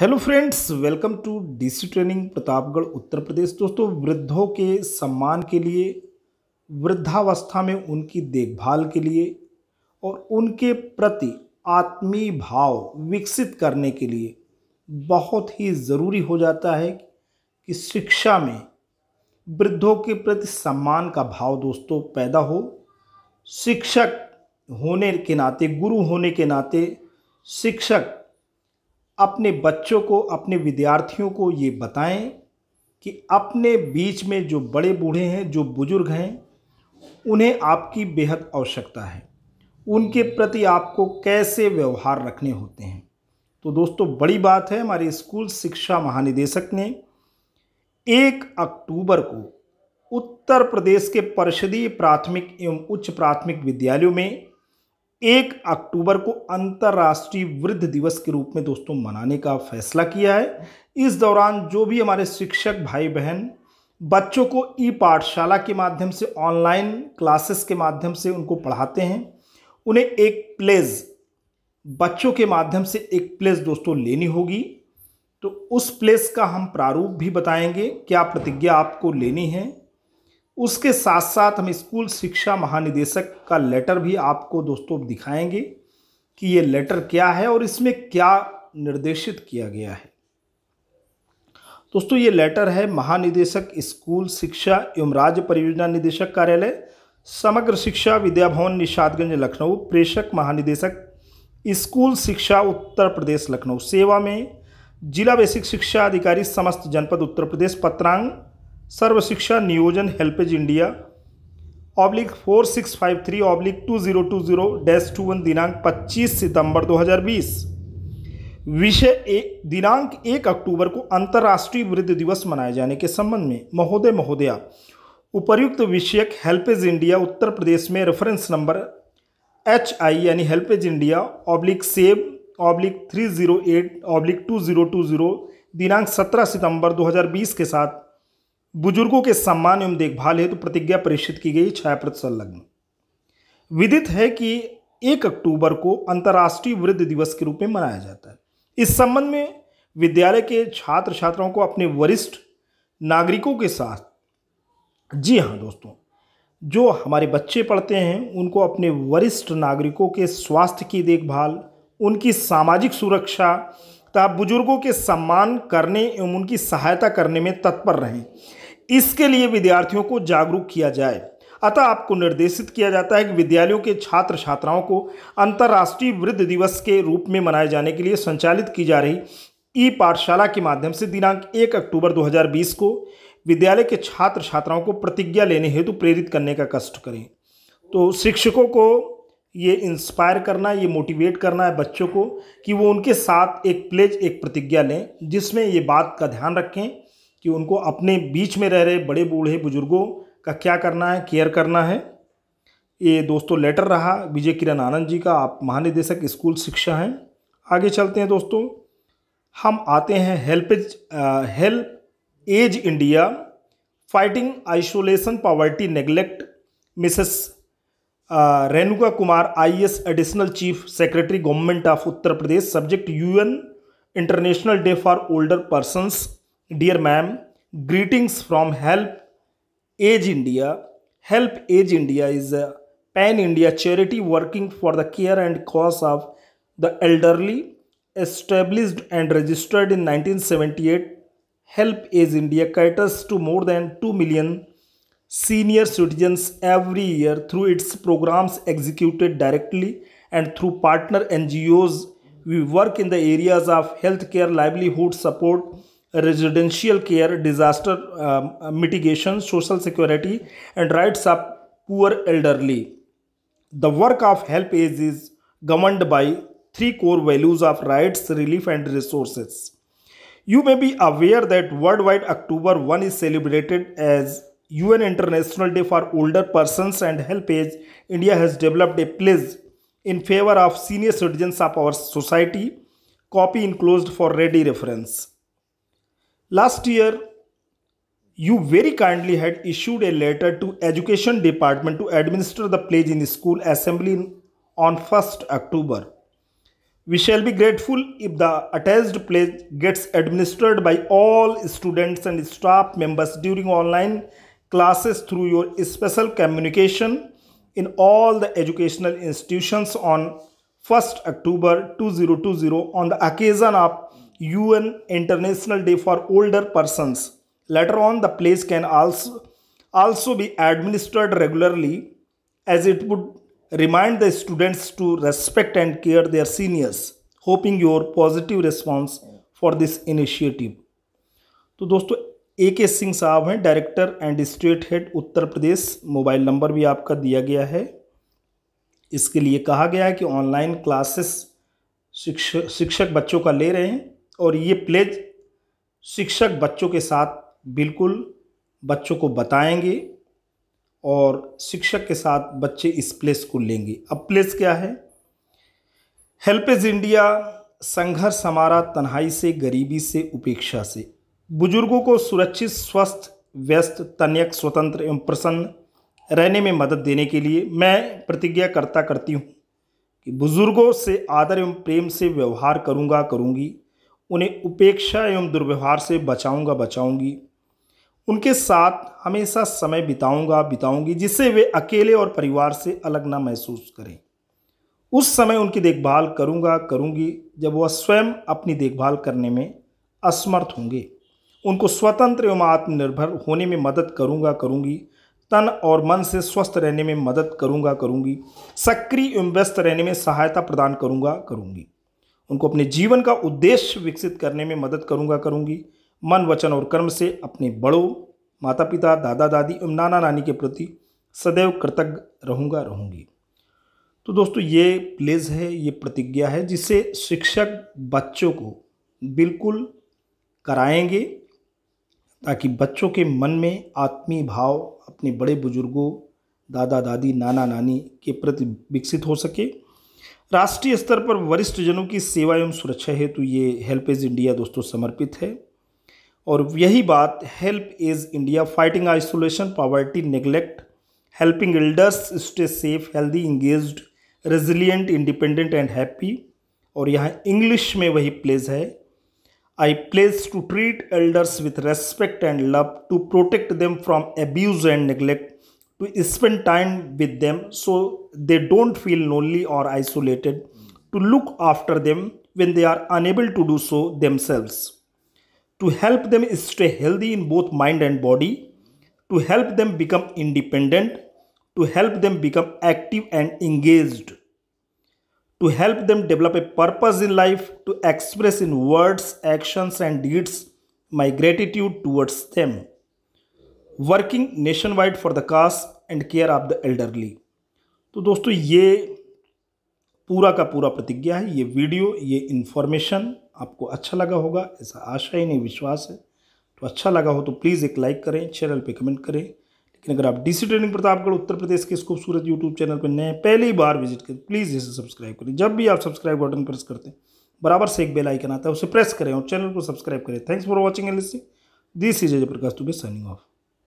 Hello friends welcome to DC training Pratapgarh Uttar Pradesh दोस्तों वृद्धों के सम्मान के लिए वृद्धावस्था में उनकी देखभाल के लिए और उनके प्रति आत्मीय भाव विकसित करने के लिए बहुत ही ज़रूरी हो जाता है कि शिक्षा में वृद्धों के प्रति सम्मान का भाव दोस्तों पैदा हो शिक्षक होने के नाते गुरु होने के नाते शिक्षक अपने बच्चों को अपने विद्यार्थियों को ये बताएं कि अपने बीच में जो बड़े बूढ़े हैं जो बुज़ुर्ग हैं उन्हें आपकी बेहद आवश्यकता है उनके प्रति आपको कैसे व्यवहार रखने होते हैं तो दोस्तों बड़ी बात है हमारे स्कूल शिक्षा महानिदेशक ने एक अक्टूबर को उत्तर प्रदेश के परिषदीय प्राथमिक एवं उच्च प्राथमिक विद्यालयों में एक अक्टूबर को अंतर्राष्ट्रीय वृद्ध दिवस के रूप में दोस्तों मनाने का फैसला किया है इस दौरान जो भी हमारे शिक्षक भाई बहन बच्चों को ई पाठशाला के माध्यम से ऑनलाइन क्लासेस के माध्यम से उनको पढ़ाते हैं उन्हें एक प्लेस बच्चों के माध्यम से एक प्लेस दोस्तों लेनी होगी तो उस प्लेस का हम प्रारूप भी बताएंगे क्या प्रतिज्ञा आपको लेनी है उसके साथ साथ हम स्कूल शिक्षा महानिदेशक का लेटर भी आपको दोस्तों दिखाएंगे कि ये लेटर क्या है और इसमें क्या निर्देशित किया गया है दोस्तों ये लेटर है महानिदेशक स्कूल शिक्षा एवं राज्य परियोजना निदेशक कार्यालय समग्र शिक्षा विद्या भवन निषादगंज लखनऊ प्रेषक महानिदेशक स्कूल शिक्षा उत्तर प्रदेश लखनऊ सेवा में जिला बेसिक शिक्षा अधिकारी समस्त जनपद उत्तर प्रदेश पत्रांग सर्व शिक्षा नियोजन HelpAge India oblique four six five three oblique two zero two zero dash two one दिनांक पच्चीस सितंबर बीस विषय एक दिनांक एक अक्टूबर को अंतर्राष्ट्रीय वृद्ध दिवस मनाए जाने के संबंध में महोदय महोदया उपर्युक्त विषयक हेल्पेज इंडिया उत्तर प्रदेश में रेफरेंस नंबर एच आई यानी HelpAge India oblique save oblique three zero eight oblique two zero two zero दिनांक सत्रह सितंबर बीस के साथ बुजुर्गों के सम्मान एवं देखभाल हेतु तो प्रतिज्ञा परिषद की गई छाया संलग्न विदित है कि एक अक्टूबर को अंतर्राष्ट्रीय वृद्ध दिवस के रूप में मनाया जाता है इस संबंध में विद्यालय के छात्र छात्राओं को अपने वरिष्ठ नागरिकों के साथ जी हाँ दोस्तों जो हमारे बच्चे पढ़ते हैं उनको अपने वरिष्ठ नागरिकों के स्वास्थ्य की देखभाल उनकी सामाजिक सुरक्षा तथा बुजुर्गों के सम्मान करने एवं उनकी सहायता करने में तत्पर रहें इसके लिए विद्यार्थियों को जागरूक किया जाए अतः आपको निर्देशित किया जाता है कि विद्यालयों के छात्र छात्राओं को अंतर्राष्ट्रीय वृद्ध दिवस के रूप में मनाए जाने के लिए संचालित की जा रही ई पाठशाला के माध्यम से दिनांक एक अक्टूबर 2020 को विद्यालय के छात्र छात्राओं को प्रतिज्ञा लेने हेतु प्रेरित करने का कष्ट करें तो शिक्षकों को ये इंस्पायर करना ये मोटिवेट करना है बच्चों को कि वो उनके साथ एक प्लेज एक प्रतिज्ञा लें जिसमें ये बात का ध्यान रखें कि उनको अपने बीच में रह रहे बड़े बूढ़े बुजुर्गों का क्या करना है केयर करना है ये दोस्तों लेटर रहा विजय किरण आनंद जी का आप महानिदेशक स्कूल शिक्षा हैं आगे चलते हैं दोस्तों हम आते हैं HelpAge help age India fighting isolation poverty neglect Mrs Renuka Kumar IAS additional chief secretary government of Uttar Pradesh subject UN international day for older persons Dear ma'am, greetings from Help Age India. Help Age India is a pan India charity working for the care and cause of the elderly, established and registered in 1978. Help Age India caters to more than 2 million senior citizens every year through its programs executed directly and through partner NGOs. We work in the areas of healthcare, livelihood support, residential care, disaster um, mitigation, social security, and rights of poor elderly. The work of help age is governed by three core values of rights, relief, and resources. You may be aware that worldwide October 1 is celebrated as UN International Day for Older Persons and Help Age. India has developed a pledge in favor of senior citizens of our society, copy enclosed for ready reference. Last year, you very kindly had issued a letter to Education Department to administer the pledge in the school assembly on 1st October. We shall be grateful if the attached pledge gets administered by all students and staff members during online classes through your special communication in all the educational institutions on 1st October 2020 on the occasion of UN International Day for Older Persons. Later on, the place can also, also be administered regularly as it would remind the students to respect and care their seniors. Hoping your positive response for this initiative. तो दोस्तों ए के सिंह साहब हैं director and state head Uttar Pradesh mobile number भी आपका दिया गया है इसके लिए कहा गया है कि ऑनलाइन क्लासेस शिक्षक शिक्षक बच्चों का ले रहे हैं और ये प्लेज शिक्षक बच्चों के साथ बिल्कुल बच्चों को बताएंगे और शिक्षक के साथ बच्चे इस प्लेस को लेंगे अब प्लेस क्या है हेल्पेज इंडिया संघर्ष हमारा तन्हाई से गरीबी से उपेक्षा से बुजुर्गों को सुरक्षित स्वस्थ व्यस्त तन्यक स्वतंत्र एवं प्रसन्न रहने में मदद देने के लिए मैं प्रतिज्ञा करता करती हूँ कि बुज़ुर्गों से आदर एवं प्रेम से व्यवहार करूँगा करूँगी उन्हें उपेक्षा एवं दुर्व्यवहार से बचाऊंगा बचाऊंगी उनके साथ हमेशा समय बिताऊंगा बिताऊंगी जिससे वे अकेले और परिवार से अलग ना महसूस करें उस समय उनकी देखभाल करूंगा करूंगी जब वह स्वयं अपनी देखभाल करने में असमर्थ होंगे उनको स्वतंत्र एवं आत्मनिर्भर होने में मदद करूंगा करूंगी तन और मन से स्वस्थ रहने में मदद करूंगा करूंगी सक्रिय एवं व्यस्त रहने में सहायता प्रदान करूंगा करूंगी उनको अपने जीवन का उद्देश्य विकसित करने में मदद करूंगा करूंगी मन वचन और कर्म से अपने बड़ों माता पिता दादा दादी एवं नाना नानी के प्रति सदैव कृतज्ञ रहूँगा रहूँगी तो दोस्तों ये प्लेज है ये प्रतिज्ञा है जिससे शिक्षक बच्चों को बिल्कुल कराएंगे ताकि बच्चों के मन में आत्मीय भाव अपने बड़े बुजुर्गों दादा दादी नाना नानी के प्रति विकसित हो सके राष्ट्रीय स्तर पर वरिष्ठ जनों की सेवा एवं सुरक्षा हेतु ये हेल्प एज इंडिया दोस्तों समर्पित है और यही बात help age India fighting isolation poverty neglect helping elders stay safe healthy engage resilient independent and happy और यहाँ इंग्लिश में वही प्लेज है I pledge to treat elders with respect and love to protect them from abuse and neglect to spend time with them so they don't feel lonely or isolated, to look after them when they are unable to do so themselves, to help them stay healthy in both mind and body, to help them become independent, to help them become active and engaged, to help them develop a purpose in life, to express in words, actions, and deeds my gratitude towards them. Working nationwide for the cause and care of the elderly तो दोस्तों ये पूरा का पूरा प्रतिज्ञा है ये video ये इन्फॉर्मेशन आपको अच्छा लगा होगा ऐसा आशा ही नहीं विश्वास है तो अच्छा लगा हो तो प्लीज़ एक लाइक करें चैनल पे कमेंट करें लेकिन अगर आप डीसी ट्रेनिंग प्रतापगढ़ उत्तर प्रदेश के इस खूबसूरत यूट्यूब चैनल पर नए पहली बार विजिट करें प्लीज़ इसे सब्सक्राइब करें जब भी आप सब्सक्राइब बटन प्रेस करते हैं बराबर से एक बेल आइकन आता है उसे प्रेस करें और चैनल को सब्सक्राइब करें thanks for watching and this is Jai Prakash Dubey signing off